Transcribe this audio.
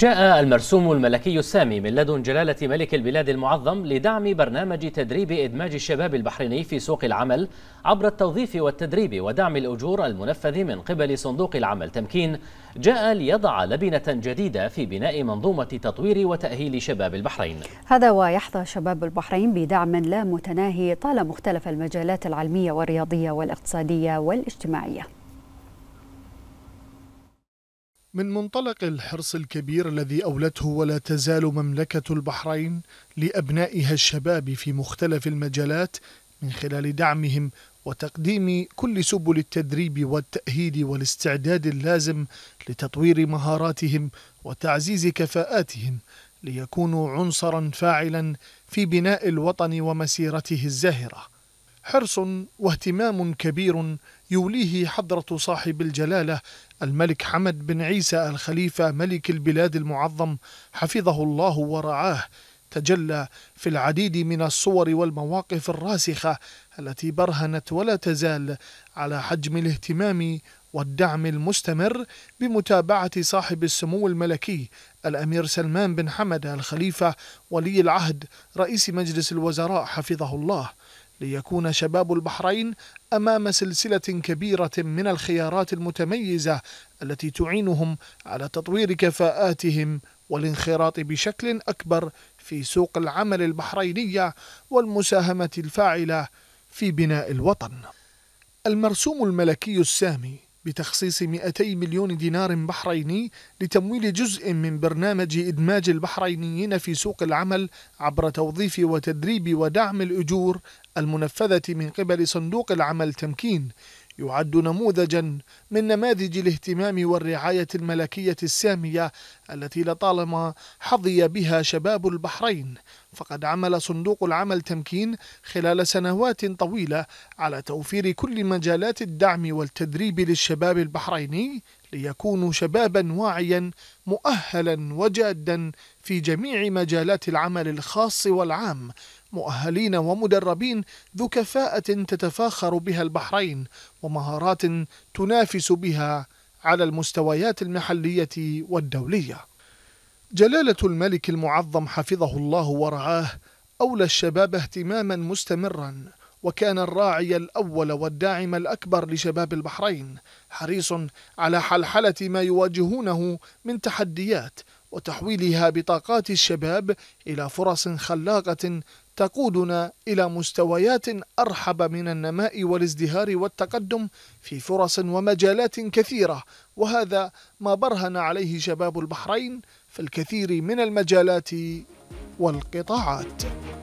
جاء المرسوم الملكي السامي من لدن جلالة ملك البلاد المعظم لدعم برنامج تدريب إدماج الشباب البحريني في سوق العمل عبر التوظيف والتدريب ودعم الأجور المنفذ من قبل صندوق العمل تمكين جاء ليضع لبنة جديدة في بناء منظومة تطوير وتأهيل شباب البحرين هذا ويحظى شباب البحرين بدعم لا متناهي طال مختلف المجالات العلمية والرياضية والاقتصادية والاجتماعية من منطلق الحرص الكبير الذي أولته ولا تزال مملكة البحرين لأبنائها الشباب في مختلف المجالات من خلال دعمهم وتقديم كل سبل التدريب والتأهيل والاستعداد اللازم لتطوير مهاراتهم وتعزيز كفاءاتهم ليكونوا عنصرا فاعلا في بناء الوطن ومسيرته الزاهره حرص واهتمام كبير يوليه حضرة صاحب الجلالة الملك حمد بن عيسى الخليفة ملك البلاد المعظم حفظه الله ورعاه تجلى في العديد من الصور والمواقف الراسخة التي برهنت ولا تزال على حجم الاهتمام والدعم المستمر بمتابعة صاحب السمو الملكي الأمير سلمان بن حمد الخليفة ولي العهد رئيس مجلس الوزراء حفظه الله ليكون شباب البحرين امام سلسله كبيره من الخيارات المتميزه التي تعينهم على تطوير كفاءاتهم والانخراط بشكل اكبر في سوق العمل البحرينيه والمساهمه الفاعله في بناء الوطن. المرسوم الملكي السامي بتخصيص 200 مليون دينار بحريني لتمويل جزء من برنامج إدماج البحرينيين في سوق العمل عبر توظيف وتدريب ودعم الأجور المنفذة من قبل صندوق العمل تمكين يعد نموذجا من نماذج الاهتمام والرعاية الملكية السامية التي لطالما حظي بها شباب البحرين فقد عمل صندوق العمل تمكين خلال سنوات طويلة على توفير كل مجالات الدعم والتدريب للشباب البحريني ليكونوا شبابا واعيا مؤهلا وجادا في جميع مجالات العمل الخاص والعام مؤهلين ومدربين ذو كفاءة تتفاخر بها البحرين ومهارات تنافس بها على المستويات المحلية والدولية. جلالة الملك المعظم حفظه الله ورعاه أولى الشباب اهتماما مستمرا وكان الراعي الأول والداعم الأكبر لشباب البحرين حريص على حلحلة ما يواجهونه من تحديات وتحويلها بطاقات الشباب إلى فرص خلاقة تقودنا إلى مستويات أرحب من النماء والازدهار والتقدم في فرص ومجالات كثيرة وهذا ما برهن عليه شباب البحرين في الكثير من المجالات والقطاعات